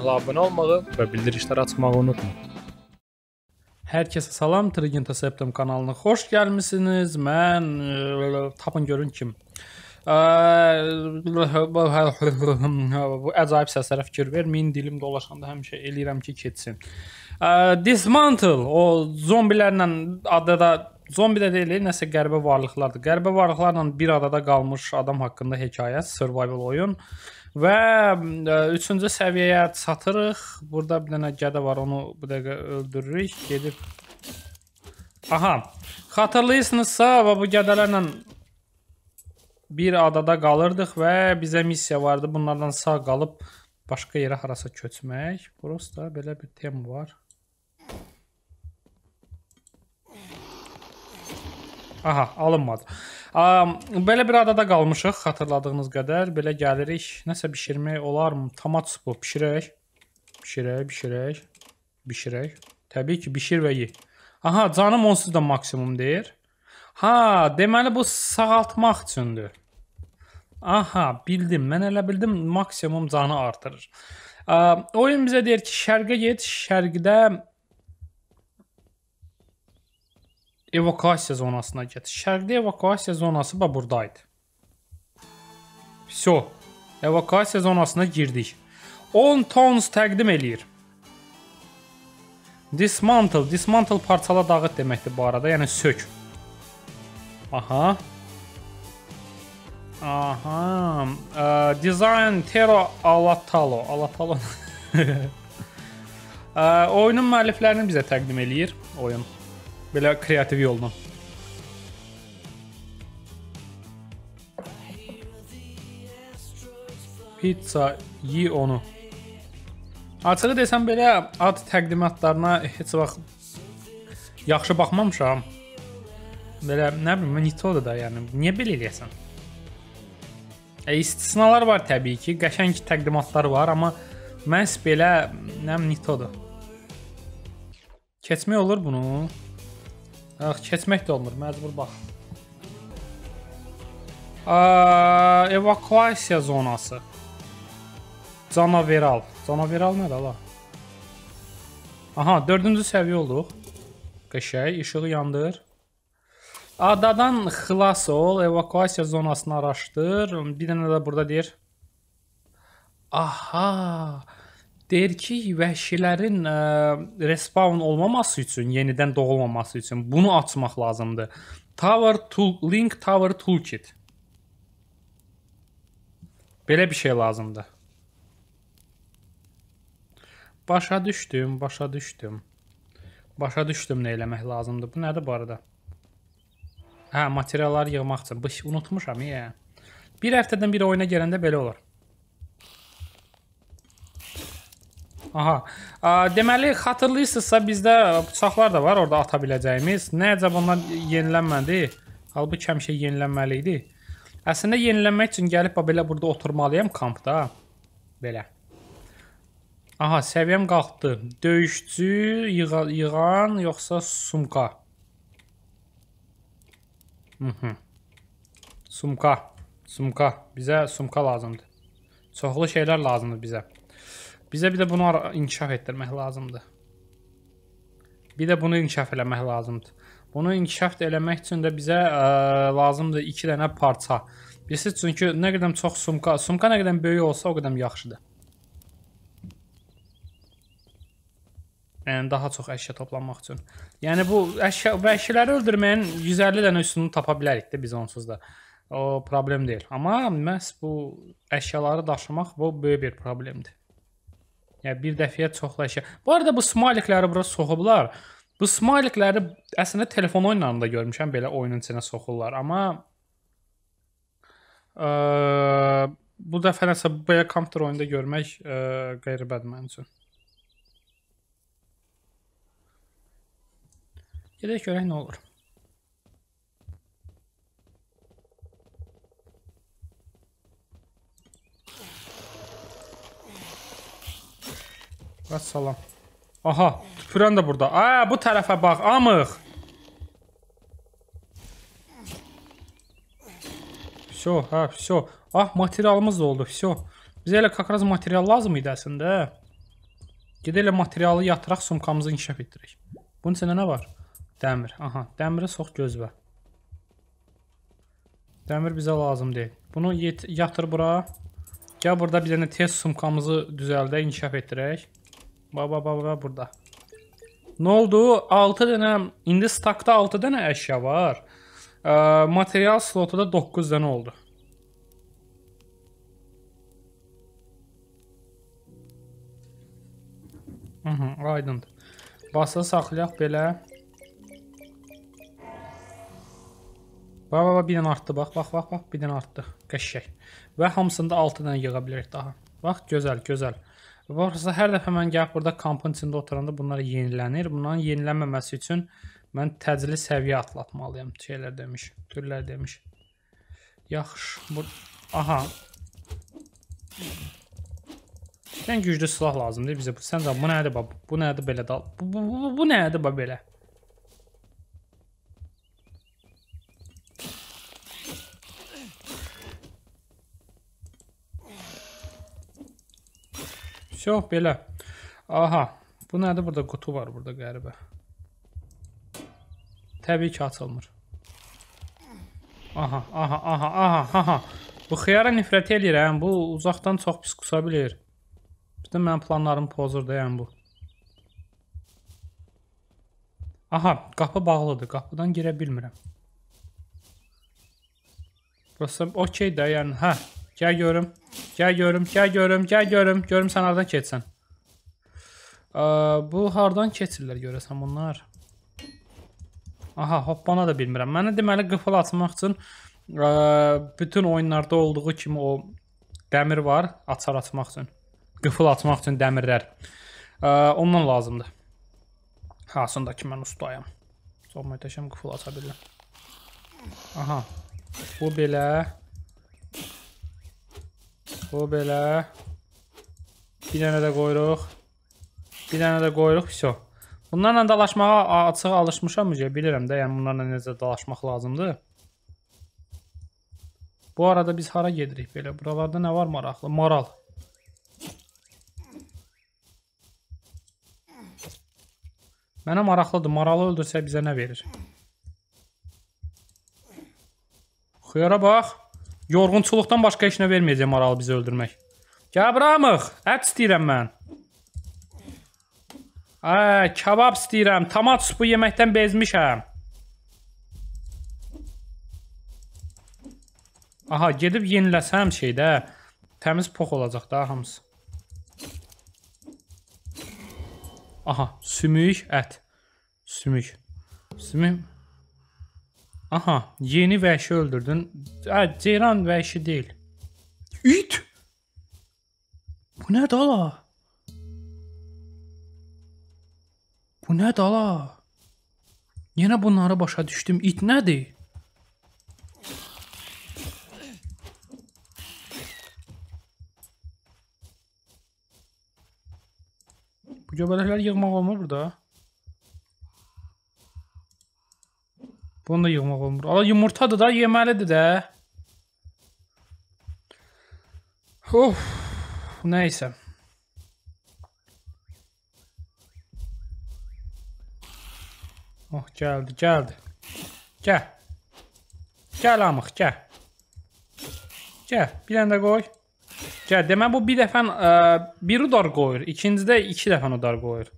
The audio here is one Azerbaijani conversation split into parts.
kanala abunə olmağı və bildirişləri açmağı unutmayın. Hər kəsə salam, Trigenta Septem kanalına xoş gəlmisiniz. Mən e, tapın görün kim. E, bu əcaib səslərə fikir verməyin, dilim dolaşanda həmişə eləyirəm ki, keçsin. E, Dismantle o zombilərlə adada zombi də deyil, nəsə qəribə varlıqlardır. Qəribə varlıqlarla bir adada qalmış adam haqqında hekayə, survival oyun. Ə, Və e, üçüncü səviyyəyə çatırıq. Burada bir dənə gədə var, onu bu dəqiqə öldürürük. Gedib Aha. Xatırlayırsınızsa, və bu gədələrlə bir adada qalırdıq və bizə missiya vardı. Bunlardan sağ qalıb başqa yerə harasa köçmək. Prosta belə bir tem var. Aha, alınmadı. Belə bir adada qalmışıq, xatırladığınız qədər. Belə gəlirik. Nəsə bişirmək olarmı? Tamatsu bişirək. Bişirək, bişirək, bişirək. Təbii ki, bişir və ye. Aha, canım onsuz da maksimum deyir. Ha, deməli bu sağaltmaq üçündür. Aha, bildim. Mən elə bildim maksimum canı artırır. Ə, oyun bizə deyir ki, şərqə get, şərqdə evakuasiya zonasına get. Şərqdə evakuasiya zonası bax buradaydı. Vso. Evakuasiya zonasına girdik. 10 tons təqdim eləyir. Dismantle, dismantle parçala dağıt deməkdir bu arada, yəni sök. Aha. Aha. Ə, design Tero Alatalo. Alatalo. ə, oyunun müəlliflərini bizə təqdim eləyir oyun belə kreativ yolla. Pizza yi onu. Açığı desəm belə ad təqdimatlarına heç vaxt yaxşı baxmamışam. Belə nə bilim, monitoda da yəni niyə belə eləyəsən? E, istisnalar var təbii ki, qəşəng təqdimatlar var, amma məhz belə nə bilim, nitoda. Keçmək olur bunu. Ax, keçmək də olmur, məcbur bax. A, äh, evakuasiya zonası. Canaveral. Canaveral nədir ala? Aha, dördüncü səviyyə olduq. Qəşəy, işığı yandır. Adadan xilas ol, evakuasiya zonasını araşdır. Bir dənə də burada deyir. Aha, Deyir ki, vəhşilərin ə, e, respawn olmaması üçün, yenidən doğulmaması üçün bunu açmaq lazımdır. Tower tool link tower toolkit. Belə bir şey lazımdır. Başa düşdüm, başa düşdüm. Başa düşdüm nə eləmək lazımdır. Bu nədir bu arada? Hə, materialları yığmaq üçün. Bış, unutmuşam, ya. Bir həftədən bir oyuna gələndə belə olur. Aha. Deməli, xatırlayırsınızsa bizdə bıçaqlar da var orada ata biləcəyimiz. Nə əcəb onlar yenilənmədi? Halbuki həmişə yenilənməli idi. Əslində yenilənmək üçün gəlib belə burada oturmalıyam kampda. Belə. Aha, səviyyəm qalxdı. Döyüşçü, yığa yığan, yoxsa sumka? Mhm. Sumka. Sumka. Bizə sumka lazımdır. Çoxlu şeylər lazımdır bizə. Bizə bir də bunu inkişaf etdirmək lazımdır. Bir də bunu inkişaf eləmək lazımdır. Bunu inkişaf eləmək üçün də bizə ə, e, lazımdır 2 dənə parça. Bilirsiniz, çünki nə qədər çox sumka, sumka nə qədər böyük olsa, o qədər yaxşıdır. Yəni daha çox əşya toplanmaq üçün. Yəni bu əşya vəhşiləri öldürməyin 150 dənə üsulunu tapa bilərik də biz onsuz da. O problem deyil. Amma məhz bu əşyaları daşımaq bu böyük bir problemdir. Yəni bir dəfəyə çoxlaşır. Bu arada bu smaylikləri bura soxublar. Bu smaylikləri əslində telefon oyunlarında görmüşəm, belə oyunun içinə soxurlar, amma ə, e, bu dəfə nəsə belə kompüter oyunda görmək ə, e, qəribədir mənim üçün. Gedək görək nə olur. Vəssalam. Aha, tüpürən də burada. A, bu tərəfə bax, amıq. Всё, hə, всё. Ah, materialımız da oldu, всё. Bizə elə kakraz material lazım idi əslində. Hə. Gedə elə materialı yatıraq, sumkamızı inkişaf etdirək. Bunun içində nə var? Dəmir. Aha, dəmirə sox gözlə. Dəmir bizə lazım deyil. Bunu yatır bura. Gəl burada bir dənə tez sumkamızı düzəldə, inkişaf etdirək. Baba baba burada. Ne oldu? 6 dənə, indi stakda 6 dənə əşya var. E, material slotu da 9 dənə oldu. Hı -hı, aydındır. Basa saxlayaq belə. Bax, bax, bir dənə artdı, bax, bax, bax, bax, bir dənə artdı. Qəşək. Və hamısında 6 dənə yığa bilirik daha. Bax, gözəl, gözəl. Varsa hər dəfə mən gəlib burada kampın içində oturanda bunlar yenilənir. Bunların yenilənməməsi üçün mən təcili səviyyə atlatmalıyam. Şeylər demiş, türlər demiş. Yaxşı, bu aha. Sən güclü silah lazımdır bizə. Sən də bu nədir bax? Bu nədir belə dal? Bu, bu, bu, bu nədir bax belə? Çox belə. Aha. Bu nədir burada? Qutu var burada qəribə. Təbii ki, açılmır. Aha, aha, aha, aha, aha. Bu xiyara nifrət eləyirəm. Hə? Bu uzaqdan çox pis qusa bilir. Bir də mənim planlarım pozur da yəni bu. Aha, qapı bağlıdır. Qapıdan girə bilmirəm. Burası okey də, yəni hə. Gəl görüm. Gəl görüm, gəl görüm, gəl görüm. Görüm sən hardan keçsən. Bu hardan keçirlər görəsən bunlar? Aha, hoppana da bilmirəm. Mənə deməli qıfıl açmaq üçün ə, bütün oyunlarda olduğu kimi o dəmir var, açar açmaq üçün. Qıfıl açmaq üçün dəmirlər. Ə, ondan lazımdır. Hasındakı mən ustayam. Çox möhtəşəm qıfıl aça bilirəm. Aha. Bu belə Bu belə. Bir dənə də qoyuruq. Bir dənə də qoyuruq, vəsə. Bunlarla dalaşmağa açıq alışmışam, bilirəm də, yəni bunlarla necə dalaşmaq lazımdır. Bu arada biz hara gedirik belə? Buralarda nə var maraqlı? Maral. Mənə maraqlıdır. Maralı öldürsə bizə nə verir? Xıyara bax. Yorğunçuluqdan başqa heç nə verməyəcək maral bizi öldürmək. Gəl buramıq. Ət istəyirəm mən. Ə, kebab istəyirəm. Tomat supu yeməkdən bezmişəm. Aha, gedib yeniləsəm şeydə təmiz pox olacaq da hamısı. Aha, sümük ət. Sümük. Sümük Aha, yeni vəhşi öldürdün. Hə, ceyran vəhşi deyil. İt. Bu nə dala? Bu nə dala? Yenə bunları başa düşdüm. İt nədir? Bu göbələklər yığmaq olmur burada. Bunu da yığmaq olmur. Ala yumurtadır da, yeməlidir də. Of, nə isə. Oh, gəldi, gəldi. Gəl. Gəl amıq, gəl. Gəl, bir dənə də qoy. Gəl, demə bu bir dəfə e, bir udar qoyur. İkincidə iki dəfə udar qoyur.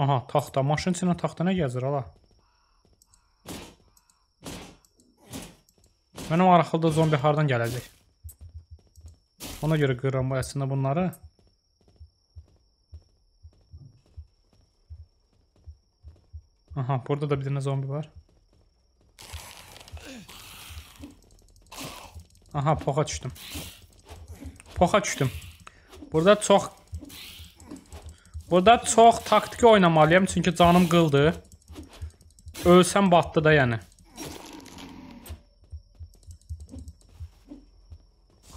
Aha, taxta. Maşın içindən taxta nə gəzir, ala? Mənim araxılda zombi hardan gələcək? Ona görə qıram bu əslində bunları. Aha, burada da bir dənə zombi var. Aha, poxa düşdüm. Poxa düşdüm. Burada çox Burada çox taktiki oynamalıyam çünki canım qıldı. Ölsəm batdı da yəni.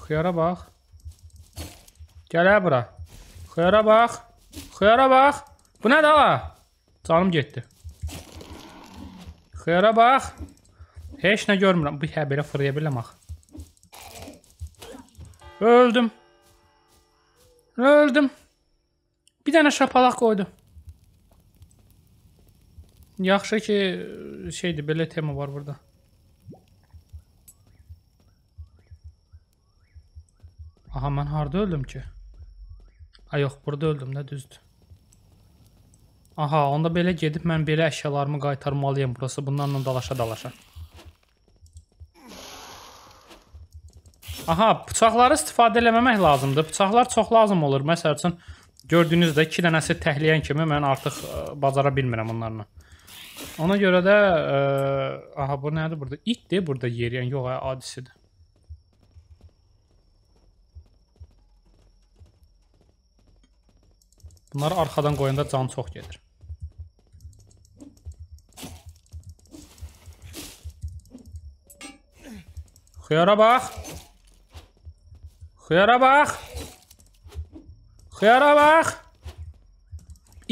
Xiyara bax. Gəl hə bura. Xiyara bax. Xiyara bax. Bu nədir ha? Canım getdi. Xiyara bax. Heç nə görmürəm. Bu hə belə fırlaya bilərəm axı. Öldüm. Öldüm. Bir dənə şapalaq qoydum. Yaxşı ki, şeydir, belə tema var burada. Aha, mən harada öldüm ki? Ay, yox, burada öldüm, nə düzdür. Aha, onda belə gedib mən belə əşyalarımı qaytarmalıyam burası. Bunlarla dalaşa-dalaşa. Aha, bıçaqları istifadə eləməmək lazımdır. Bıçaqlar çox lazım olur. Məsəl üçün, Gördüyünüz də 2 dənəsi təhliyən kimi mən artıq e, bacara bilmirəm onlarla. Ona görə də ə, e, aha bu nədir burada? İtdir burada yeriyən, yox, ə, hə, adisidir. Bunları arxadan qoyanda can çox gedir. Xiyara bax. Xiyara bax. Xiyara bax.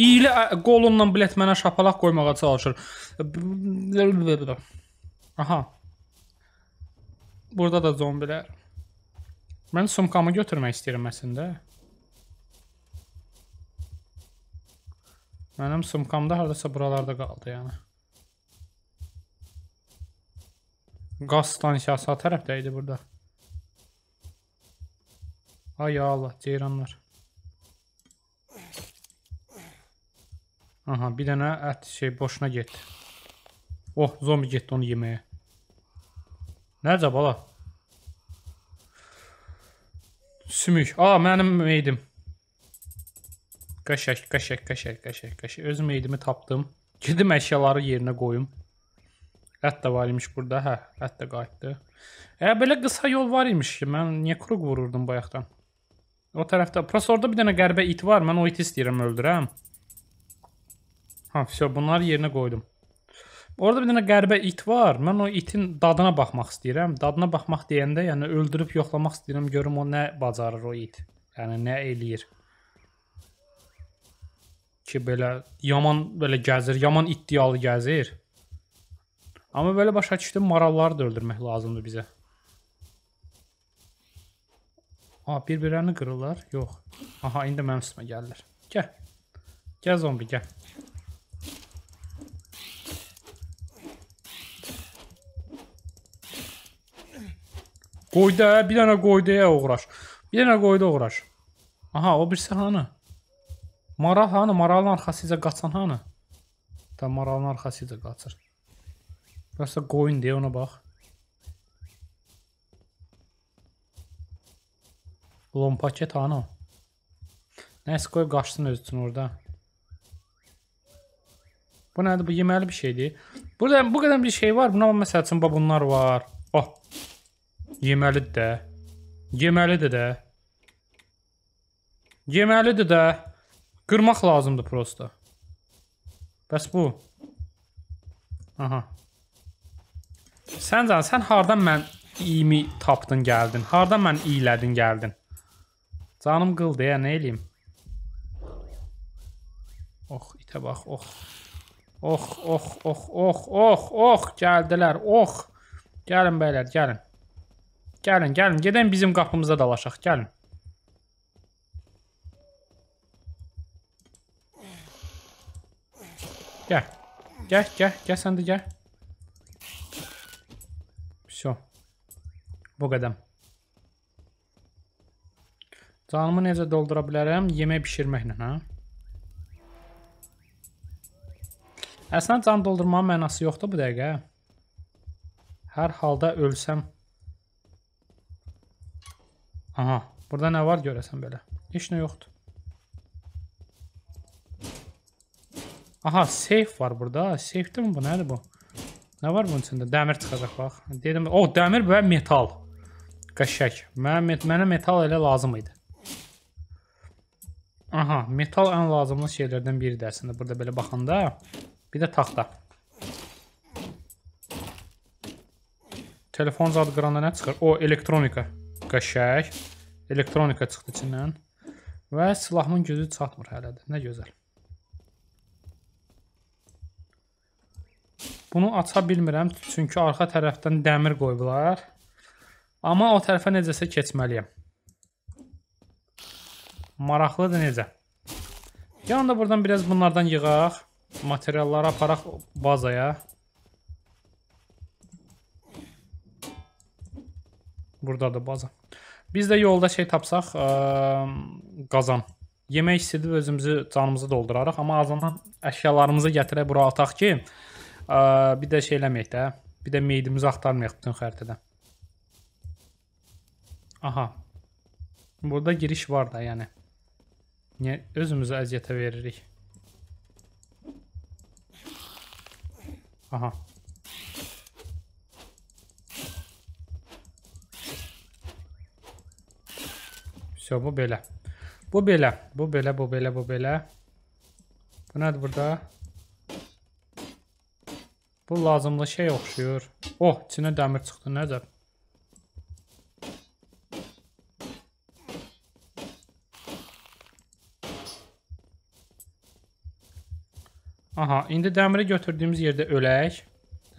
İyili qolunla bilət mənə şapalaq qoymağa çalışır. Aha. Burada da zombilər. Mən sumkamı götürmək istəyirəm əslində. Mənim sumkamda hardasa buralarda qaldı yəni. Qaz stansiyası sağ tərəfdə idi burada. Ay Allah, ceyranlar. Aha bir dənə ət şey boşuna getdi. Oh zombi getdi onu yeməyə. Nərcə bala? Sümük. Aa mənim meydim. Qaşək, qaşək, qaşək, qaşək, qaşək. Öz meydimi tapdım. Gedim əşyaları yerinə qoyum. Ət də var imiş burada. Hə, ət də qayıtdı. Ə, belə qısa yol var imiş ki, mən niyə kruq vururdum bayaqdan? O tərəfdə. Prosta orada bir dənə qəribə it var. Mən o iti istəyirəm öldürəm. Ha, все, bunları yerinə qoydum. Orada bir dənə qəribə it var. Mən o itin dadına baxmaq istəyirəm. Dadına baxmaq deyəndə, yəni öldürüb yoxlamaq istəyirəm, görüm o nə bacarır o it. Yəni nə eləyir. Ki belə yaman belə gəzir, yaman iddialı gəzir. Amma belə başa düşdüm, maralları da öldürmək lazımdır bizə. A, bir-birini qırırlar. Yox. Aha, indi mənim üstümə gəlirlər. Gəl. Gəl zombi, gəl. Qoyda, bir dənə qoydaya uğraş. Bir dənə qoyda uğraş. Aha, o birisi hanı? Maral hanı? Maralın arxasıca qaçan hanı? Da maralın arxasıca qaçır. Burası qoyun deyə ona bax. Lom paket hanı? Nəsə qoyub qaçsın öz üçün orada. Bu nədir? Bu yeməli bir şeydir. Burada bu qədər bir şey var. Buna məsəl üçün bunlar var. Bax. Oh. Yeməlidir də. Yeməlidir də. Yeməlidir də. Qırmaq lazımdır prosta. Bəs bu. Aha. Sən can, sən hardan mən iyimi tapdın gəldin? Hardan mən iyilədin gəldin? Canım qıldı ya, nə eləyim? Ox, oh, itə bax, ox. Oh. Ox, oh, ox, ox, ox, ox, ox, gəldilər, ox. Gəlin bəylər, gəlin. Gəlin, gəlin. Gedin bizim qapımıza dalaşaq. Gəlin. Gəl. Gəl, gəl, gəl sən də gəl. Всё. Bu qədər. Canımı necə doldura bilərəm? Yemək bişirməklə, hə? Əslində can doldurmağın mənası yoxdur bu dəqiqə. Hər halda ölsəm Aha, burada nə var görəsən belə? Heç nə yoxdur. Aha, seyf var burada. Seyfdir bu, nədir bu? Nə var bunun içində? Dəmir çıxacaq bax. Dedim, o oh, dəmir və metal. Qəşəng. Mənə mənə metal elə lazım idi. Aha, metal ən lazımlı şeylərdən biridir əslində. Burada belə baxanda bir də taxta. Telefon zad qıranda nə çıxır? O, elektronika qəşək, elektronika çıxdı içindən. Və silahımın gücü çatmır hələ də. Nə gözəl. Bunu aça bilmirəm, çünki arxa tərəfdən dəmir qoyublar. Amma o tərəfə necəsə keçməliyəm. Maraqlıdır necə. Yanında buradan biraz bunlardan yığaq. Materialları aparaq bazaya. Buradadır baza. Biz də yolda şey tapsaq, ə, qazan. Yemək istəyib özümüzü canımızı doldurarıq, amma azından əşyalarımızı gətirə bura ataq ki, ə, bir də şey eləməyək də. Bir də meyidimizi axtarmayaq bütün xəritədə. Aha. Burada giriş var da, yəni. Niyə özümüzü əziyyətə veririk? Aha. So bu belə. Bu belə, bu belə, bu belə, bu belə. Bu nədir burada? Bu lazımlı şey oxşuyur. Oh, içinə dəmir çıxdı, nəcəb. Aha, indi dəmiri götürdüyümüz yerdə ölək.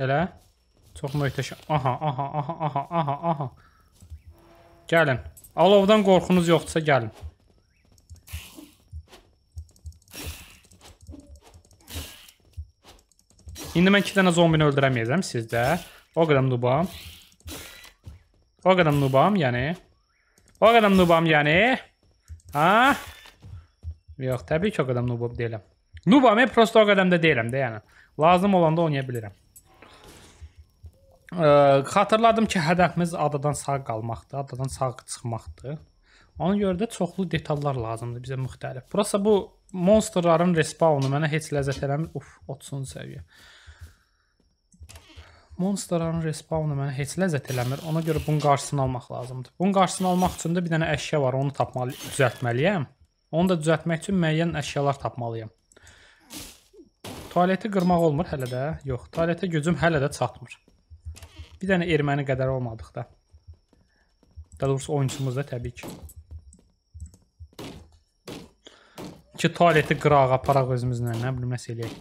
Elə. Çox möhtəşəm. Aha, aha, aha, aha, aha, aha. Gəlin. Alovdan qorxunuz yoxdursa gəlin. İndi mən 2 dənə zombini öldürəməyəcəm sizdə. O qədər nubam. O qədər nubam, yəni. O qədər nubam, yəni. Ha? Yox, təbii ki, o qədər nubam deyiləm. Nubam, e, prosta o qədər də deyiləm də, yəni. Lazım olanda oynaya bilirəm. Ə, xatırladım ki, hədəfimiz adadan sağ qalmaqdır, adadan sağ çıxmaqdır. Ona görə də çoxlu detallar lazımdır bizə müxtəlif. Burasa bu monsterların respawnu mənə heç ləzzət eləmir. Uf, 30-cu səviyyə. Monsterların respawnu mənə heç ləzzət eləmir. Ona görə bunun qarşısını almaq lazımdır. Bunun qarşısını almaq üçün də bir dənə əşya var, onu tapmalı, düzəltməliyəm. Onu da düzəltmək üçün müəyyən əşyalar tapmalıyam. Tualeti qırmaq olmur hələ də. Yox, tualetə gücüm hələ də çatmır. Bir dənə erməni qədər olmadıqda. Daha doğrusu oyunçumuz da təbii ki. Ki tualeti qırağa aparaq özümüzlə, nə bilim nəsə eləyək.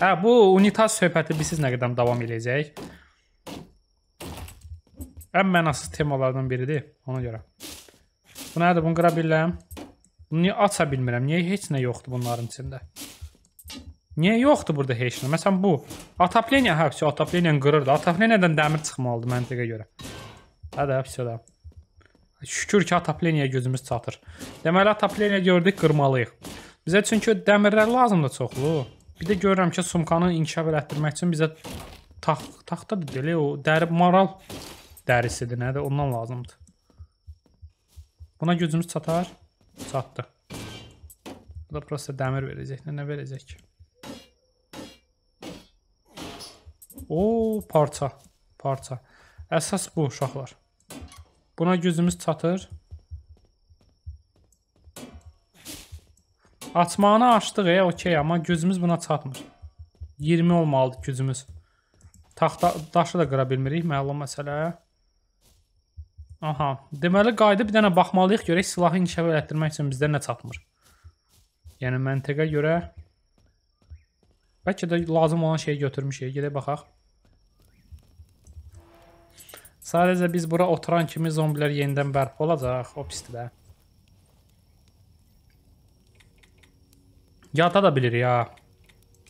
Hə, bu unitaz söhbəti biz siz nə qədər davam eləyəcək. Ən mənasız temalardan biridir, ona görə. Bu nədir, bunu qıra bilirəm. Bunu niyə aça bilmirəm, niyə heç nə yoxdur bunların içində? Niyə yoxdur burada heç nə? Məsələn bu atapleniya, hə, vəsə atapleniyan qırırdı. Atapleniyadan dəmir çıxmalıdır məntiqə görə. Hə də, vəsə də. Şükür ki, atapleniyaya gözümüz çatır. Deməli atapleniya gördük, qırmalıyıq. Bizə çünki dəmirlər lazımdır çoxlu. Bir də görürəm ki, sumkanı inkişaf elətdirmək üçün bizə taxt taxtadır deyə o dəri maral dərisidir, nədir? Ondan lazımdır. Buna gözümüz çatar? Çatdı. Bu da prosta dəmir verəcək, nə, nə verəcək ki? O, parça, parça. Əsas bu uşaqlar. Buna gözümüz çatır. Açmağını açdıq, e, okey, amma gözümüz buna çatmır. 20 olmalıdır gözümüz. Taxta daşı da qıra bilmirik, məlum məsələ. Aha, deməli qayda bir dənə baxmalıyıq, görək silahı inkişaf elətdirmək üçün bizdə nə çatmır. Yəni məntiqə görə bəlkə də lazım olan şeyi götürmüşük. Gedək baxaq. Sadəcə biz bura oturan kimi zombilər yenidən bərpa olacaq. O pisdir də. Yata da bilir ya.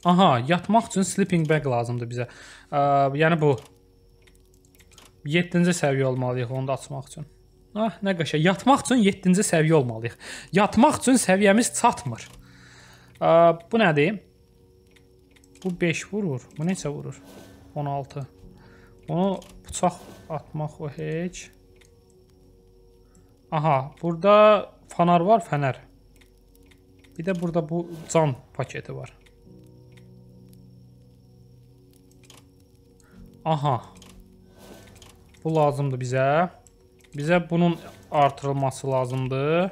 Aha, yatmaq üçün sleeping bag lazımdır bizə. Ə, yəni bu. 7-ci səviyyə olmalıyıq onu da açmaq üçün. Ah, nə qəşəng. Yatmaq üçün 7-ci səviyyə olmalıyıq. Yatmaq üçün səviyyəmiz çatmır. Ə, bu nədir? Bu 5 vurur. Bu neçə vurur? 16. Onu bıçaq atmaq o heç. Aha, burada fanar var, fənər. Bir də burada bu can paketi var. Aha. Bu lazımdır bizə. Bizə bunun artırılması lazımdır.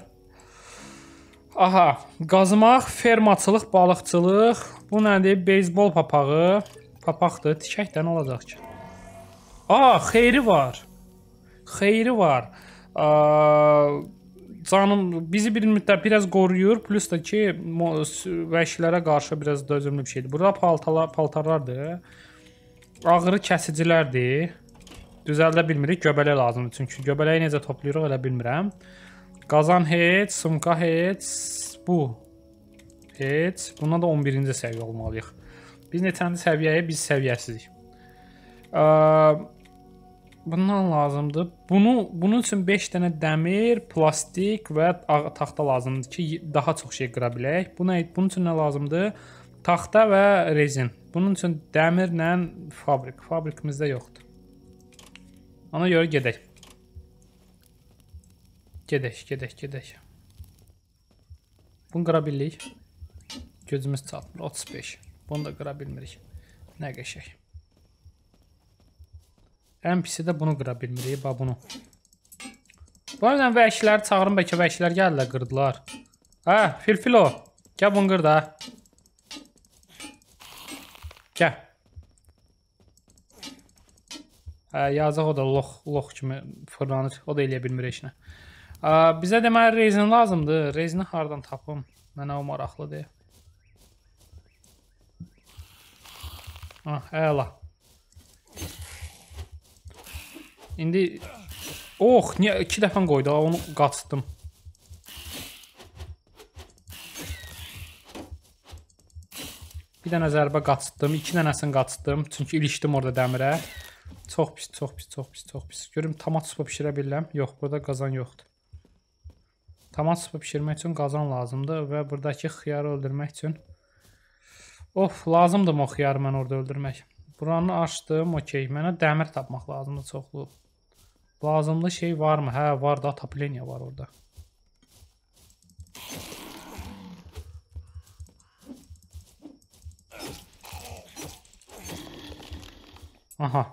Aha, qazmaq, fermaçılıq, balıqçılıq. Bu nədir? Beysbol papağı. Papaqdır. Tikək də nə olacaq ki? A, xeyri var. Xeyri var. A, canım bizi bir müddət biraz qoruyur, plus da ki vəhşilərə qarşı biraz da özümlü bir şeydir. Burada paltalar, paltarlardır. Ağrı kəsicilərdir. Düzəldə bilmirik, göbələk lazımdır. Çünki göbələyi necə toplayırıq elə bilmirəm. Qazan heç, sumka heç, bu heç. Buna da 11-ci səviyyə olmalıyıq. Biz neçənci səviyyəyə? Biz səviyyəsizik. Bundan lazımdır. Bunu bunun üçün 5 dənə dəmir, plastik və taxta lazımdır ki, daha çox şey qıra bilək. Buna bunun üçün nə lazımdır? Taxta və rezin. Bunun üçün dəmirlə fabrik. Fabrikimizdə yoxdur. Ona görə gedək. Gedək, gedək, gedək. Bunu qıra bildik. Gözümüz çatmır. 35. Bunu da qıra bilmirik. Nə qəşəng. Ən pisi də bunu qıra bilmirik, bax bunu. Bu evdən vəhşiləri çağırın, bəlkə vəhşilər gəlirlər, qırdılar. Hə, filfilo, gəl bunu qır da. Gəl. Hə, yazıq o da lox, lox kimi fırlanır, o da eləyə bilmir işinə. Bizə deməli rezin lazımdır, rezini haradan tapım, mənə o maraqlıdır. Ah, əla. İndi Oh, niyə 2 dəfə qoydu, onu qaçdım. Bir dənə zərbə qaçdım, 2 dənəsini qaçdım, çünki ilişdim orada dəmirə. Çox pis, çox pis, çox pis, çox pis. Görüm tomat supu bişirə bilirəm. Yox, burada qazan yoxdur. Tomat supu bişirmək üçün qazan lazımdır və buradakı xiyarı öldürmək üçün Of, lazımdır o xiyarı mən orada öldürmək. Buranı açdım, okey. Mənə dəmir tapmaq lazımdır çoxlu. Lazımlı şey var mı? Hə var da taplenya var orada. Aha.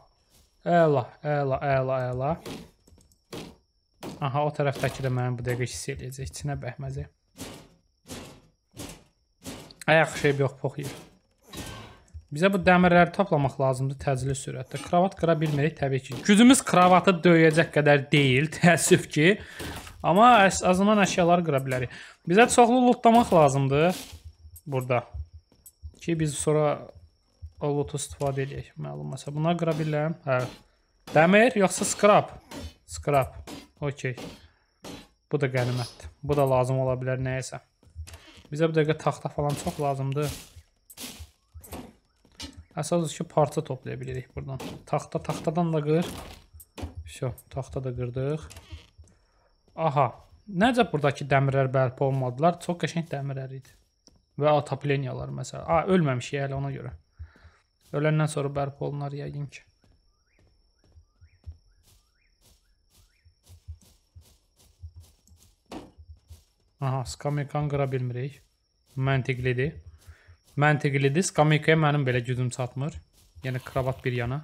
Əla, əla, əla, əla. Aha, o tərəfdəki də mənim bu dəqiqə hiss eləyəcək. İçinə bəhməzi. Ayaq şey yox, pox yer. Bizə bu dəmirləri toplamaq lazımdır təcili sürətdə. Kravat qıra bilmirik təbii ki. Gücümüz kravatı döyəcək qədər deyil, təəssüf ki. Amma əs azından əşyaları qıra bilərik. Bizə çoxlu lootlamaq lazımdır burada. Ki biz sonra o lootu istifadə edək. Məlum məsələ. Bunları qıra bilirəm. Hə. Dəmir yoxsa scrap? Scrap. Okey. Bu da qənimətdir. Bu da lazım ola bilər nəyəsə. Bizə bu dəqiqə taxta falan çox lazımdır. Əsas ki parça toplaya bilirik buradan. Taxta taxtadan da qır. Vsyo, taxta da qırdıq. Aha. Necə buradakı dəmirlər bərpa olmadılar? Çox qəşəng dəmirlər idi. Və atapleniyalar məsələn. A, ölməmişik hələ ona görə. Öləndən sonra bərpa olunar yəqin ki. Aha, skamyakan qıra bilmirik. Məntiqlidir. Məntiqlidir. Skamikaya mənim belə gücüm çatmır. Yəni kravat bir yana.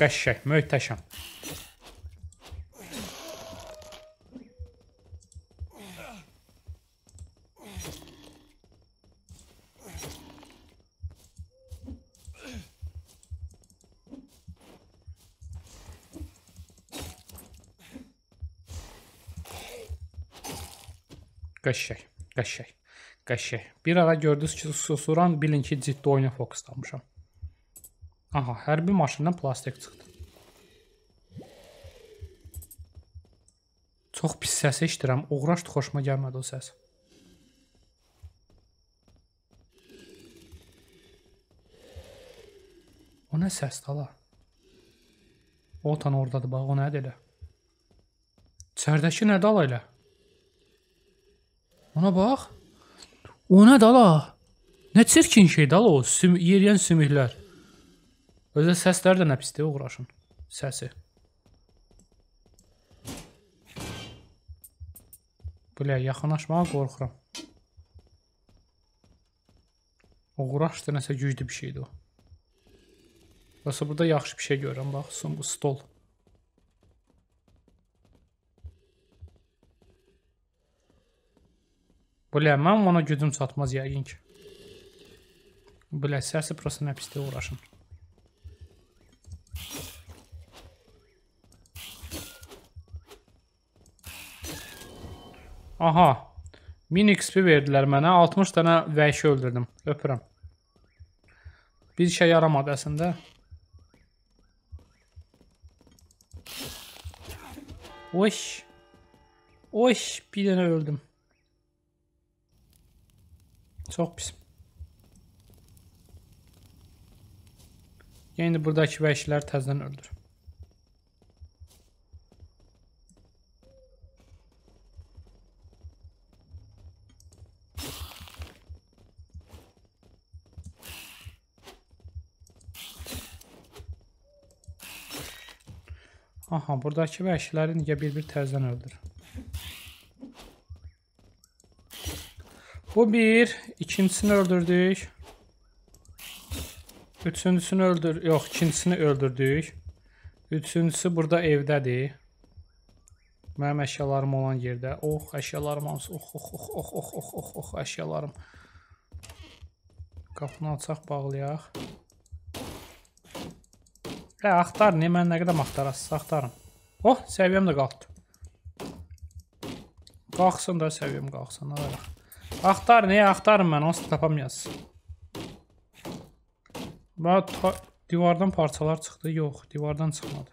Qəşşək, möhtəşəm. Qəşşək. qəşək. Qəşək. Bir ara gördünüz ki, susuran, bilin ki, ciddi oyuna fokuslamışam. Aha, hərbi maşından plastik çıxdı. Çox pis səs eşdirəm. Uğraşdı, xoşuma gəlmədi o səs. O nə səsdir, ala? Otan oradadır, bax, o nədir elə? İçərdəki nədir, ala elə? Ona bax. Ona dala. Nə çirkin şey dala o, süm yeriyən sümüklər. Özə səslər də nə pisdir uğraşın. Səsi. Belə yaxınlaşmağa qorxuram. Uğraşdır nəsə güclü bir şeydir o. Yoxsa burada yaxşı bir şey görürəm. Bax, bu stol. Bля, mən ona gücüm çatmaz yəqin ki. Bля, səsi prosta nə pisliyə uğraşın. Aha. 1000 XP verdilər mənə. 60 dənə vəhşi öldürdüm. Öpürəm. Bir şey yaramadı əslində. Oş. Oş, bir dənə öldüm. Çox pis. Yəni buradakı vəhşilər təzədən öldür. Aha, buradakı vəhşiləri niyə bir-bir təzədən öldür? Bu bir. ikincisini öldürdük. Üçüncüsünü öldür... Yox, ikincisini öldürdük. Üçüncüsü burada evdədir. Mənim əşyalarım olan yerdə. Oh, əşyalarım hansı? Oh, oh, oh, oh, oh, oh, oh, oh, əşyalarım. Qapını açaq, bağlayaq. Hə, axtar, niyə mən nə qədəm axtarasız, axtarım. Oh, səviyyəm də qalxdı. Qalxsın da, səviyyəm qalxsın, alaraq. Axtar, nəyə axtarım mən? Onsuz tapamayız. Bax, divardan parçalar çıxdı. Yox, divardan çıxmadı.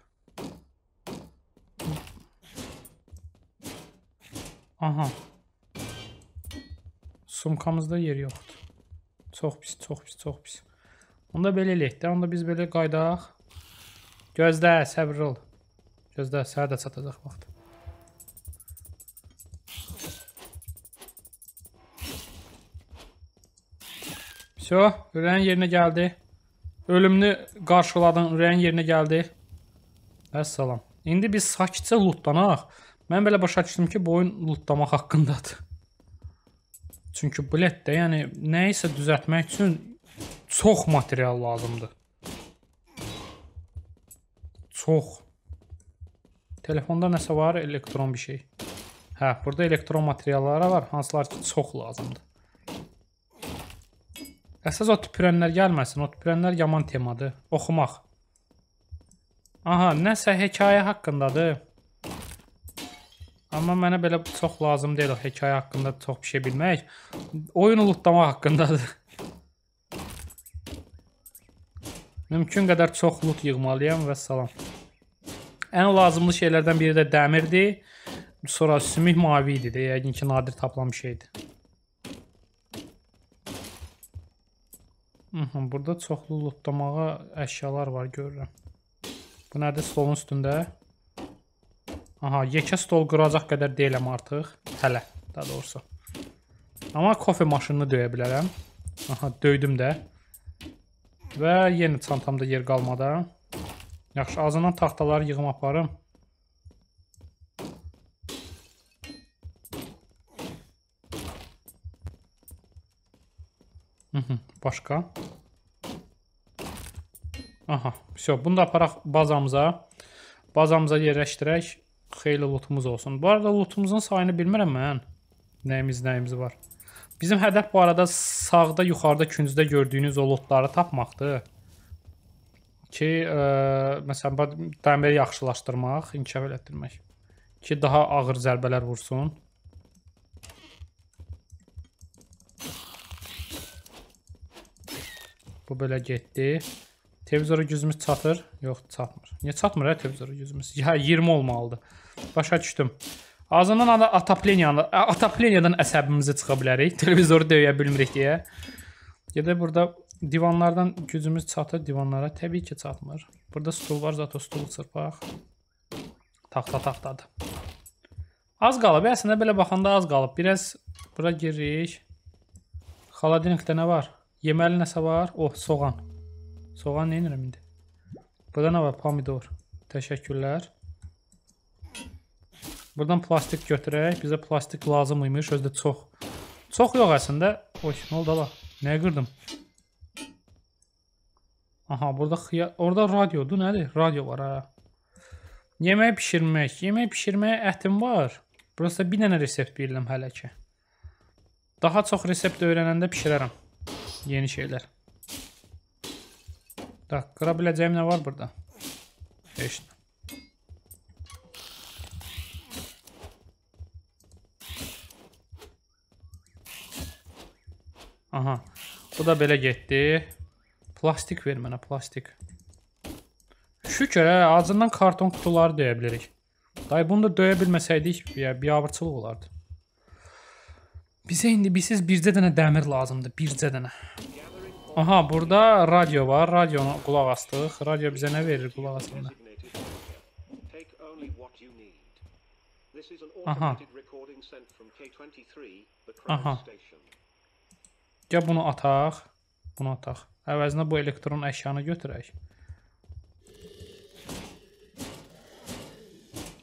Aha. Sumkamızda yer yoxdur. Çox pis, çox pis, çox pis. Onda belə eləyək də. Onda biz belə qaydaq. Gözlə, səbr ol. Gözlə, sənə də çatacaq vaxt. Все, ürəyin yerinə gəldi. Ölümünü qarşıladın, ürəyin yerinə gəldi. Əssalam. İndi biz sakitcə lootlanaq. Mən belə başa düşdüm ki, bu oyun lootlamaq haqqındadır. Çünki bilet də, yəni nə isə düzəltmək üçün çox material lazımdır. Çox. Telefonda nəsə var, elektron bir şey. Hə, burada elektron materiallara var, hansılar ki, çox lazımdır. Əsas o tüpürənlər gəlməsin. O tüpürənlər yaman temadır. Oxumaq. Aha, nəsə hekayə haqqındadır. Amma mənə belə çox lazım deyil o hekayə haqqında çox bir şey bilmək. Oyunu lootlamaq haqqındadır. Mümkün qədər çox loot yığmalıyam və salam. Ən lazımlı şeylərdən biri də dəmirdir. Sonra sümük mavi idi. Yəqin ki, nadir tapılan bir şeydir. Burada çoxlu lootlamağa əşyalar var görürəm. Bu nədir? Stolun üstündə. Aha, yekə stol quracaq qədər deyiləm artıq. Hələ, daha doğrusu. Amma kofe maşınını döyə bilərəm. Aha, döydüm də. Və yenə çantamda yer qalmadan. Yaxşı, azından taxtaları yığım aparım. Hı -hı. Başqa? Aha, все, bunu da aparaq bazamıza. Bazamıza yerləşdirək. Xeyli lootumuz olsun. Bu arada lootumuzun sayını bilmirəm mən. Nəyimiz, nəyimiz var. Bizim hədəf bu arada sağda, yuxarıda, küncdə gördüyünüz o lootları tapmaqdır. Ki, ə, e, məsələn, dəmir yaxşılaşdırmaq, inkişaf elətdirmək. Ki, daha ağır zərbələr vursun. Bu belə getdi. Televizora gücümüz çatır. Yox, çatmır. Niyə çatmır hə televizora gücümüz? Ya 20 olmalıdır. Başa düşdüm. Azından ada ataplenyanı, atapleniyadan əsəbimizi çıxa bilərik. Televizoru döyə bilmirik deyə. Gedə burada divanlardan gücümüz çatır divanlara. Təbii ki, çatmır. Burada stul var, zato stulu çırpaq. Taxta taxtadır. Az qalıb. Hə, əslində belə baxanda az qalıb. Biraz bura giririk. Xaladenikdə nə var? Yeməli nəsə var? O, oh, soğan. Soğan nə edirəm indi? Burada nə var? Pomidor. Təşəkkürlər. Buradan plastik götürək. Bizə plastik lazım imiş. Özdə çox. Çox yox əslində. Oy, nə oldu ala? Nəyə qırdım? Aha, burada xiyar... Orada radiodur, nədir? Radio var, ha. Hə. Yemək pişirmək. Yemək pişirməyə ətim var. Burası da bir dənə resept veriləm hələ ki. Daha çox resept öyrənəndə pişirərəm. Yeni şeylər. Bax, qıra biləcəyim nə var burada? 5 dənə. Aha. Bu da belə getdi. Plastik ver mənə, plastik. Şükür, hə, acından karton qutuları döyə bilirik. Day bunu da döyə bilməsəydik, biabırçılıq olardı. Bizə indi bilsiz bircə dənə dəmir lazımdır, bircə dənə. Aha, burada radio var. Radiona qulaq astıq. Radio bizə nə verir qulaq asanda? Aha. Aha. Gəl bunu ataq. Bunu ataq. Əvəzinə bu elektron əşyanı götürək.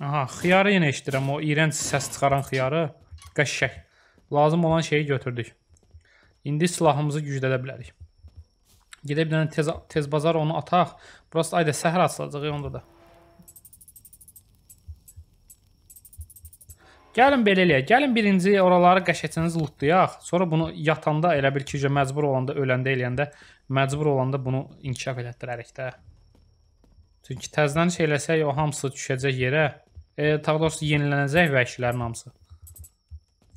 Aha, xiyarı yenə eşidirəm. O iyrənc səs çıxaran xiyarı. Qəşşək. Lazım olan şeyi götürdük. İndi silahımızı güclədə bilərik. Gedək bir dənə tez, tez bazar onu ataq. Burası ayda səhər asılacaq e, onda da. Gəlin belə eləyək. Gəlin birinci oraları qəşətinizi lootlayaq. Sonra bunu yatanda elə bil ki, məcbur olanda, öləndə, eləyəndə məcbur olanda bunu inkişaf elətdirərik də. Çünki təzdən şey eləsək o hamısı düşəcək yerə. E, Tağ doğrusu yenilənəcək vəhşilərin hamısı.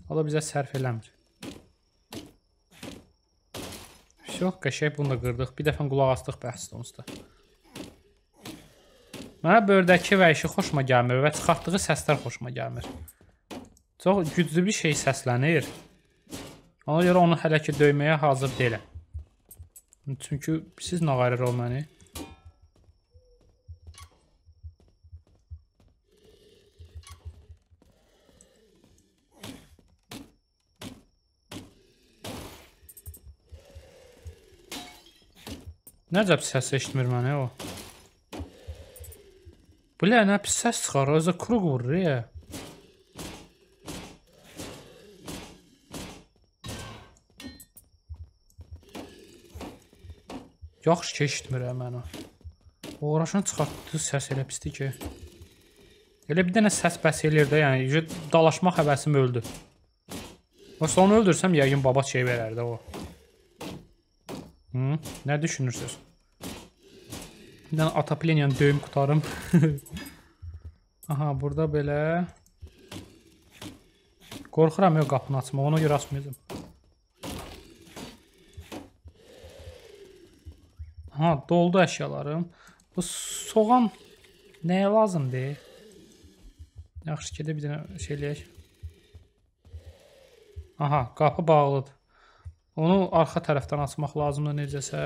O da bizə sərf eləmir. Все, qəşək bunu da qırdıq. Bir dəfə qulaq astıq bəhsdə onsuz da. Mənə böyrdəki vəyişi xoşuma gəlmir və çıxartdığı səslər xoşuma gəlmir. Çox güclü bir şey səslənir. Ona görə onu hələ ki döyməyə hazır deyiləm. Çünki siz nağayır ol məni. Nəcə pis səs eşitmir mənə o. Bu lənə pis səs çıxar, özə kruq vurur ya. Yaxşı ki eşitmirəm mən o. Uğraşan çıxartdığı səs elə pisdir ki. Elə bir dənə səs bəs eləyir də, yəni dalaşmaq həvəsim öldü. O sonu öldürsəm yəqin baba şey verərdi o. Hı? Nə düşünürsüz? Bir dənə ataplenyan döyüm qutarım. Aha, burada belə Qorxuram yox qapını açma, ona görə açmayacam. Ha, doldu əşyalarım. Bu soğan nəyə lazımdır? Yaxşı ki, bir dənə şey eləyək. Aha, qapı bağlıdır. Onu arxa tərəfdən açmaq lazımdır necəsə.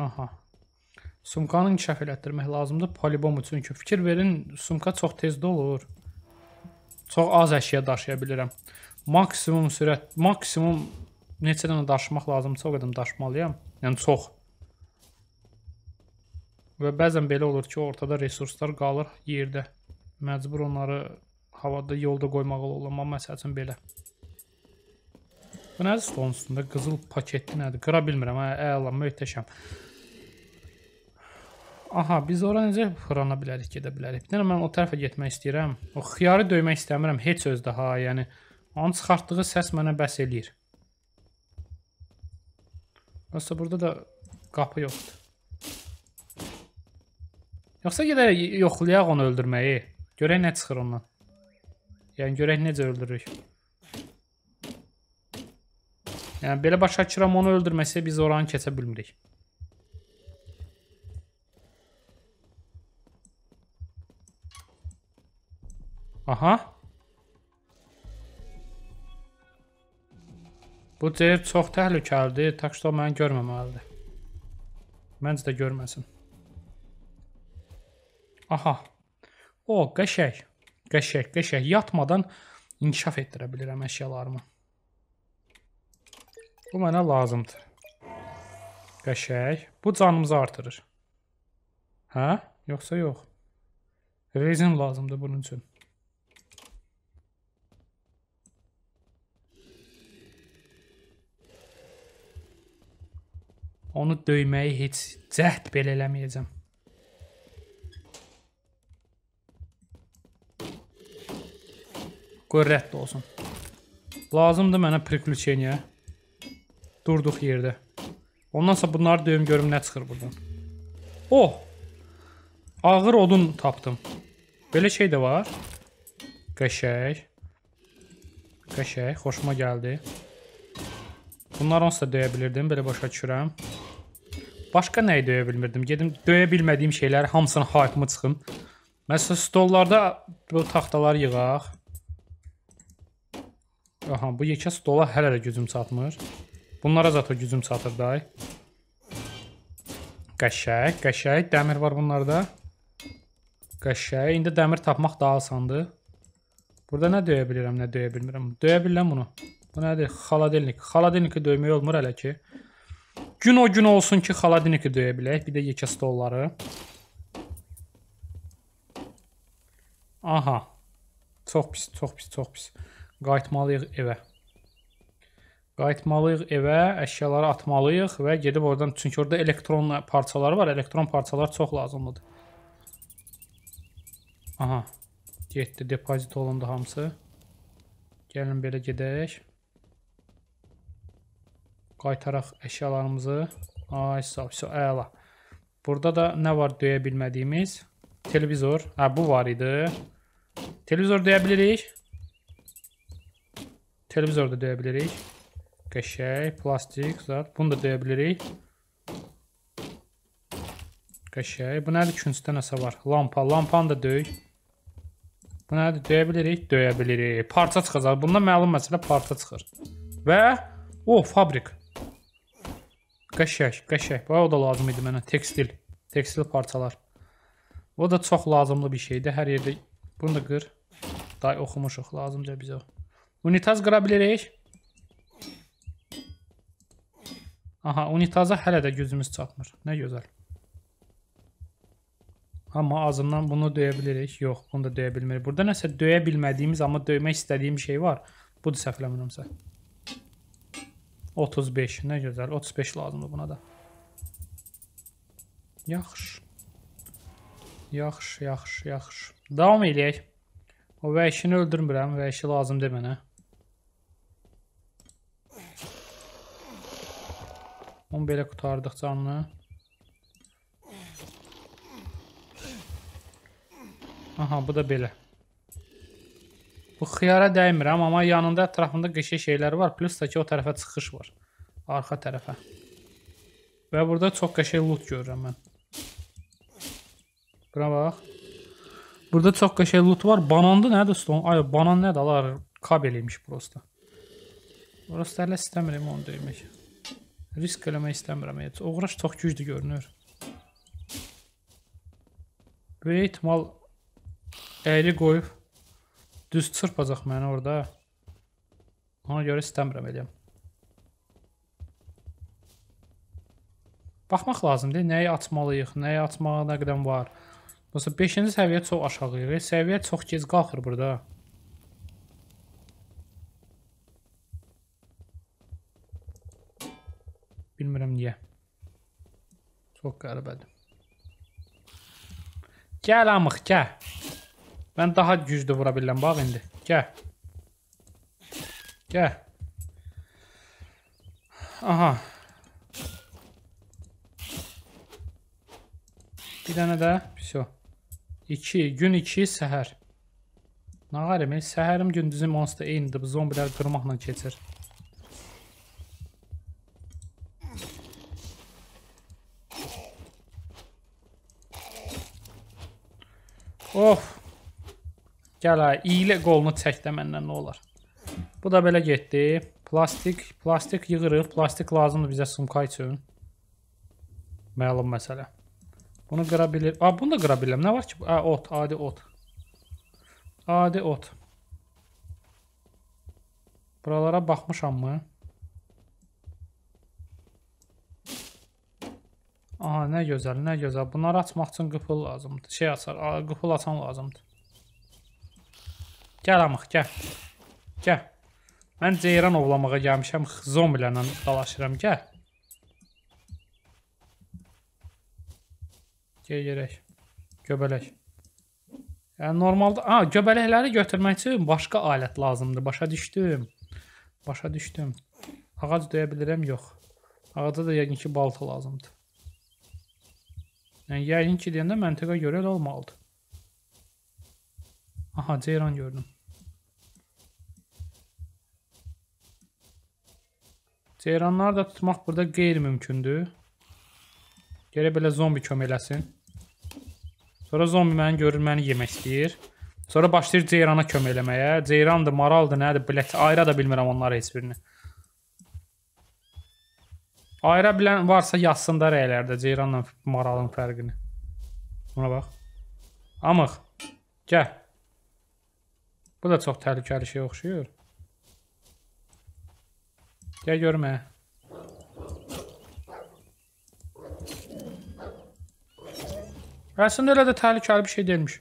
Aha. Sumkanı inkişaf elətdirmək lazımdır polibom üçün. Çünki fikir verin, sumka çox tez dolur. Çox az əşya daşıya bilirəm. Maksimum sürət, maksimum neçə dənə daşımaq lazımdırsa o qədər daşımalıyam. Yəni çox. Və bəzən belə olur ki, ortada resurslar qalır yerdə. Məcbur onları havada yolda qoymaq olar, amma məsəl üçün belə. Bu nədir stolun üstündə? Qızıl paketli nədir? Qıra bilmirəm, hə, əla, möhtəşəm. Aha, biz ora necə xırana bilərik, gedə bilərik. Bir dənə mən o tərəfə getmək istəyirəm. O xiyarı döymək istəmirəm, heç özdə ha, yəni. Onun çıxartdığı səs mənə bəs eləyir. Yoxsa burada da qapı yoxdur. Yoxsa gedək yoxlayaq onu öldürməyi. Görək nə çıxır ondan. Yəni görək necə öldürürük. Yəni belə başa kiram onu öldürməsə biz oranı keçə bilmirik. Aha. Bu yer çox təhlükəlidir, tak ki, məni görməməlidir. Məncə də görməsin. Aha. O, qəşəng. Qəşək, qəşək yatmadan inkişaf etdirə bilirəm əşyalarımı. Bu mənə lazımdır. Qəşək. Bu canımızı artırır. Hə? Yoxsa yox. Rezin lazımdır bunun üçün. Onu döyməyi heç cəhd belə eləməyəcəm. Qoy rədd olsun. Lazımdır mənə priklüçeniyə. Durduq yerdə. Ondan sonra bunları döyüm görüm nə çıxır buradan. Oh! Ağır odun tapdım. Belə şey də var. Qəşək. Qəşək, xoşuma gəldi. Bunlar onsuz da döyə bilirdim, belə başa düşürəm. Başqa nəyi döyə bilmirdim? Gedim döyə bilmədiyim şeyləri hamısını hype-mı çıxım. Məsələn, stollarda bu taxtaları yığaq. Aha, bu yekə stola hələ də gücüm çatmır. Bunlara zata gücüm çatır da. Qəşək, qəşək. Dəmir var bunlarda. Qəşək. İndi dəmir tapmaq daha asandır. Burada nə döyə bilirəm, nə döyə bilmirəm. Döyə bilirəm bunu. Bu nədir? Xaladelnik. Xaladelniki döymək olmur hələ ki. Gün o gün olsun ki, xaladelniki döyə bilək. Bir də yekə stolları. Aha. Çox pis, çox pis, çox pis. Qayıtmalıyıq evə. Qayıtmalıyıq evə, əşyaları atmalıyıq və gedib oradan, çünki orada elektron parçaları var, elektron parçalar çox lazımdır. Aha, getdi, depozit olundu hamısı. Gəlin belə gedək. Qaytaraq əşyalarımızı. Ay, sağ, əla. Burada da nə var döyə bilmədiyimiz? Televizor. Hə, bu var idi. Televizor döyə bilirik. Televizor da döyə bilirik. Qəşək, plastik zat. Bunu da döyə bilirik. Qəşək. Bu nədir? Küncdə nəsə var. Lampa. Lampanı da döy. Bu nədir? Döyə bilirik. Döyə bilirik. Parça çıxacaq. Bunda məlum məsələ parça çıxır. Və o, fabrik. Qəşək, qəşək. Bax, o da lazım idi mənə. Tekstil. Tekstil parçalar. O da çox lazımlı bir şeydir. Hər yerdə bunu da qır. Day oxumuşuq. Lazımca bizə o. Unitaz qıra bilirik. Aha, unitaza hələ də gözümüz çatmır. Nə gözəl. Amma azından bunu döyə bilirik. Yox, bunu da döyə bilmirik. Burada nəsə döyə bilmədiyimiz, amma döymək istədiyim şey var. Budur səhv eləmirəmsə. 35, nə gözəl. 35 lazımdır buna da. Yaxşı. Yaxşı, yaxşı, yaxşı. Davam eləyək. O vəhşini öldürmürəm. Vəhşi lazım demənə. Onu belə qutardıq canını. Aha, bu da belə. Bu xiyara dəymirəm, amma yanında ətrafında qışa şeylər var. Plus da ki, o tərəfə çıxış var. Arxa tərəfə. Və burada çox qəşəng loot görürəm mən. Bura bax. Burada çox qəşəng loot var. Banandı nədir stone? Ay, banan nədir? Alar kabel imiş prosta. Prosta hələ istəmirəm onu demək. Risk eləmək istəmirəm heç. Oğraş çox güclü görünür. Böyük ehtimal əyri qoyub düz çırpacaq məni orada. Ona görə istəmirəm eləyəm. Baxmaq lazımdır. Nəyi açmalıyıq, nəyi açmağa nə qədəm var. Məsələn, 5-ci səviyyə çox aşağıyıq. Səviyyə çox gec qalxır burada. Bilmirəm niyə. Çox qəribədir. Gəl amıq, gəl. Mən daha güclü vura bilirəm bax indi. Gəl. Gəl. Aha. Bir dənə də, vəsyo. 2, gün 2, səhər. Nə qərim, e, səhərim gündüzüm onsuz da eynidir. Bu zombilər qırmaqla keçir. Gəl ay, iylə qolunu çək də məndən nə olar. Bu da belə getdi. Plastik, plastik yığırıq. Plastik lazımdır bizə sumka üçün. Məlum məsələ. Bunu qıra bilir. A, bunu da qıra bilirəm. Nə var ki? A, ot, adi ot. Adi ot. Buralara baxmışam mı? Aha, nə gözəl, nə gözəl. Bunları açmaq üçün qıpıl lazımdır. Şey açar, qıpıl açan lazımdır. Gəl amıq, gəl. Gəl. Mən ceyran ovlamağa gəlmişəm, zombilərlə dalaşıram, gəl. Gəl yerək. Göbələk. Yəni normalda, a, göbələkləri götürmək üçün başqa alət lazımdır. Başa düşdüm. Başa düşdüm. Ağac döyə bilirəm, yox. Ağaca da yəqin ki, balta lazımdır. Yəni yəqin ki, deyəndə məntiqə görə elə olmalıdır. Aha Ceyran gördüm. Ceyranları da tutmaq burada qeyri-mümkündür. Gərək belə zombi köm eləsin. Sonra zombi məni görür, məni yemək istəyir. Sonra başlayır Ceyrana köm eləməyə. Ceyrandır, maraldır, nədir, bilət. Ayıra da bilmirəm onları heç birini. Ayıra bilən varsa yazsın da rəylərdə Ceyranla maralın fərqini. Buna bax. Amıq. Gəl. Bu da çox təhlükəli şey oxşuyur. Gəl görmə. Əslində elə də təhlükəli bir şey deyilmiş.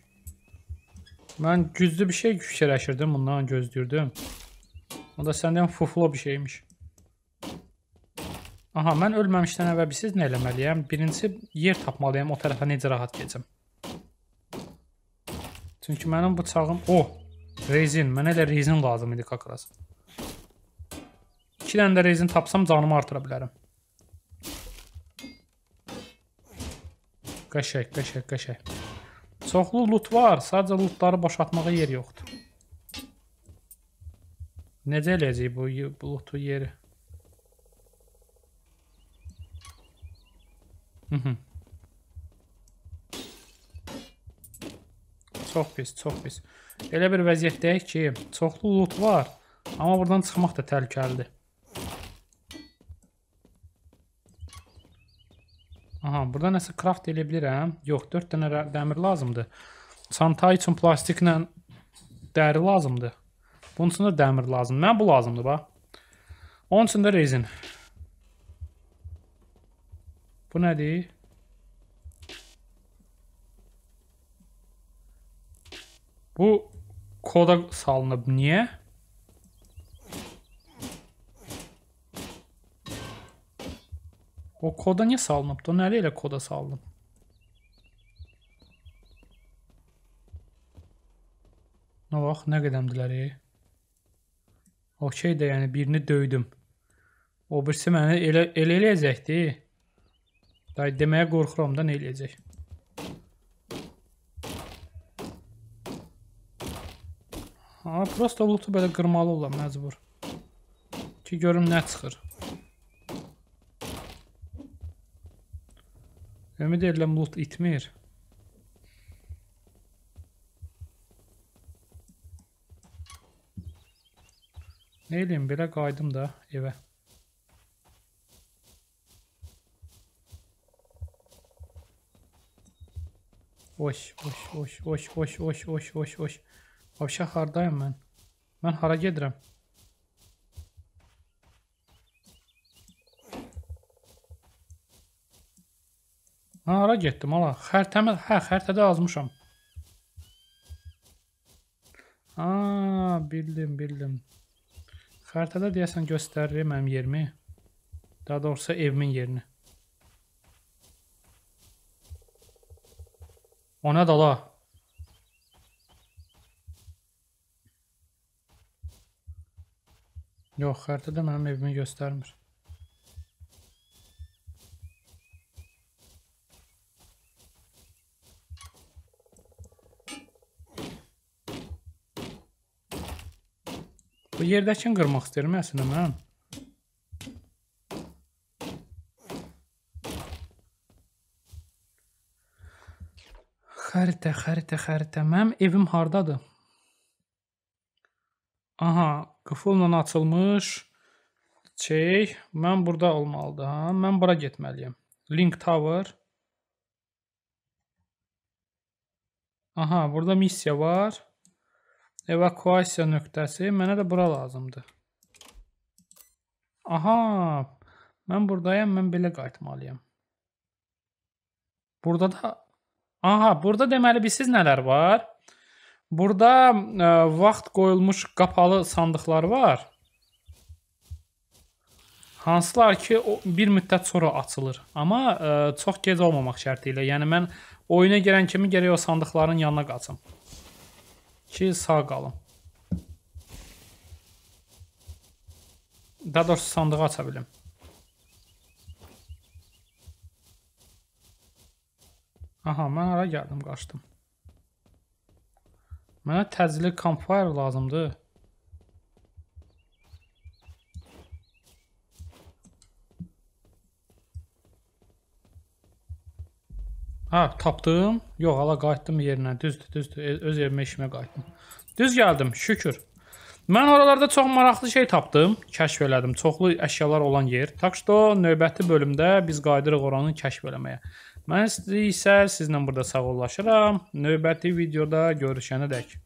Mən güclü bir şey fikirləşirdim, bundan gözləyirdim. O da səndən fuflo bir şeymiş. Aha, mən ölməmişdən əvvəl siz nə eləməliyəm? Birinci yer tapmalıyam, o tərəfə necə rahat keçim. Çünki mənim bıçağım... Oh! Rezin. Mənə elə rezin lazım idi kakras. İki dənə də rezin tapsam canımı artıra bilərəm. Qəşək, qəşək, qəşək. Çoxlu loot var. Sadəcə lootları boşaltmağa yer yoxdur. Necə eləyəcək bu lootu yeri? Hı-hı. çox pis, çox pis. Elə bir vəziyyətdəyik ki, çoxlu loot var, amma buradan çıxmaq da təhlükəlidir. Aha, burada nəsə craft edə bilirəm. Yox, 4 dənə dəmir lazımdır. Çanta üçün plastiklə dəri lazımdır. Bunun üçün də dəmir lazımdır. Mən bu lazımdır, bax. Onun üçün də rezin. Bu nədir? Bu koda salınıb. Niyə? O koda niyə salınıbdı? O nəli elə koda salınıb? Nə vaxt, nə qədəmdilər? E? Okey də, yəni birini döydüm. O birisi mənə elə, elə eləyəcəkdi. Day, deməyə qorxuram da nə eləyəcək. prosta lutu belə qırmalı olam məcbur. Ki görüm nə çıxır. Ümid edirəm lut itmir. Nə eləyim, belə qaydım da evə. Oş, oş, oş, oş, oş, oş, oş, oş, oş. Vəbşə hardayam mən? Mən hara gedirəm? Mən hara getdim, ala? Xərtəmə, hə, xərtədə azmışam. Aa, bildim, bildim. Xərtədə deyəsən göstərir mənim yerimi. Daha doğrusu evimin yerini. O nədir, ala? Yox, xəritədə mənim evimi göstərmir. Bu yerdəkini qırmaq istəyirəm əslində mən. Xəritə, xəritə, xəritə. Mənim evim hardadır? Aha, qıfılla açılmış şey. Mən burada olmalıdım. Mən bura getməliyəm. Link Tower. Aha, burada missiya var. Evakuasiya nöqtəsi. Mənə də bura lazımdır. Aha, mən buradayam. Mən belə qayıtmalıyam. Burada da... Aha, burada deməli, bilirsiniz nələr var? Burada ə, e, vaxt qoyulmuş qapalı sandıqlar var. Hansılar ki, o, bir müddət sonra açılır. Amma ə, e, çox gec olmamaq şərti ilə. Yəni mən oyuna girən kimi gərək o sandıqların yanına qaçım. Ki sağ qalım. Daha doğrusu sandığı aça bilim. Aha, mən ara gəldim, qaçdım. Mənə təzyiqli campfire lazımdır. Ha, tapdım. Yox, hala qayıtdım yerinə. Düzdür, düzdür. E, öz evimə, işimə qayıtdım. Düz gəldim, şükür. Mən oralarda çox maraqlı şey tapdım, kəşf elədim. Çoxlu əşyalar olan yer. Tak ki, növbəti bölümdə biz qayıdırıq oranı kəşf eləməyə. Mən sizə isə sizlə burada sağollaşıram. Növbəti videoda görüşənədək.